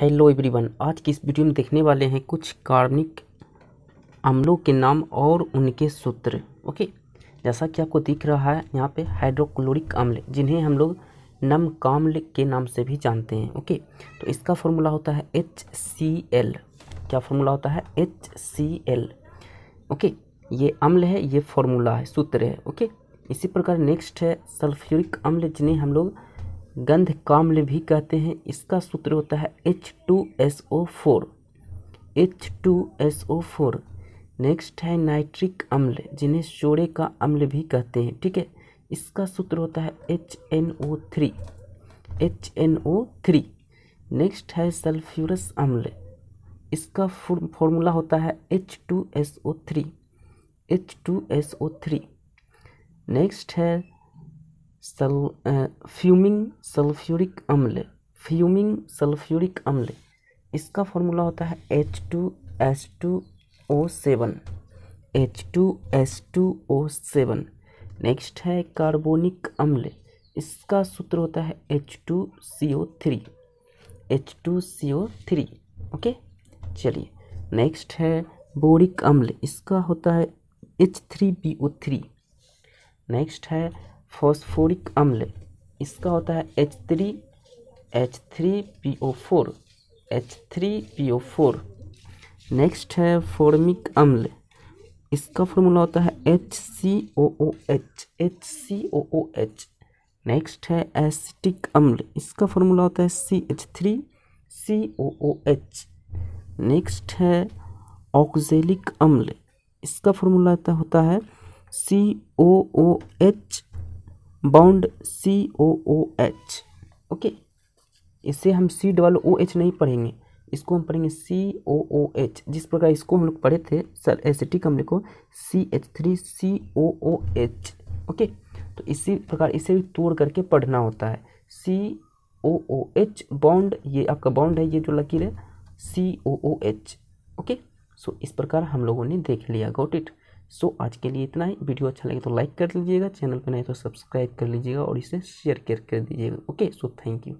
hello everyone आज की इस वीडियो में देखने वाले हैं कुछ कार्बनिक अम्लों के नाम और उनके सूत्र ओके जैसा कि आपको दिख रहा है यहाँ पे हाइड्रोक्लोरिक अम्ल जिन्हें हम लोग नम काम्ल के नाम से भी जानते हैं ओके तो इसका फॉर्मूला होता है एच सी एल क्या फॉर्मूला होता है एच सी एल ओके ये अम्ल है ये फॉर्मूला है सूत्र है ओके इसी प्रकार नेक्स्ट है सल्फ्यूरिक अम्ल जिन्हें हम लोग गंध काम्ल भी कहते हैं इसका सूत्र होता है H two S O four H two S O four next है नाइट्रिक अम्ल जिन्हें सोड़े का अम्ल भी कहते हैं ठीक है इसका सूत्र होता है H N O three H N O three next है सल्फ्यूरस अम्ल इसका फॉर्मूला होता है H two S O three H two S O three next है सल फ्यूमिंग सल्फ्यूरिक अम्ल फ्यूमिंग सल्फ्यूरिक अम्ल इसका फॉर्मूला होता है H two S two O seven H two S two O seven next है कार्बोनिक अम्ल इसका सूत्र होता है H two C O three H two C O three okay चलिए नेक्स्ट है बोरिक अम्ल इसका होता है H three B O three next है फॉस्फोरिक अम्ल इसका होता है H three H three P O four H three P O four next है फॉर्मिक अम्ल इसका फॉर्मूला होता है H C O O H H C O O H next है एसिटिक अम्ल इसका फॉर्मूला होता है C H three C O O H next है ऑक्जेलिक अम्ल इसका फॉर्मूला होता है C O O H bound C O O H okay इसे हम सी डबल ओ एच नहीं पढ़ेंगे इसको हम पढ़ेंगे सी ओ ओ एच जिस प्रकार इसको हम लोग पढ़े थे सर एसिटिक हम लिखो C H three C O O H okay तो इसी प्रकार इसे भी तोड़ करके पढ़ना होता है C O O H bound ये आपका बाउंड है ये जो लकीर है C O O H okay so इस प्रकार हम लोगों ने देख लिया गोट इट सो आज के लिए इतना ही वीडियो अच्छा लगे तो लाइक कर लीजिएगा चैनल पर नहीं तो सब्सक्राइब कर लीजिएगा और इसे शेयर कर दीजिएगा ओके सो थैंक यू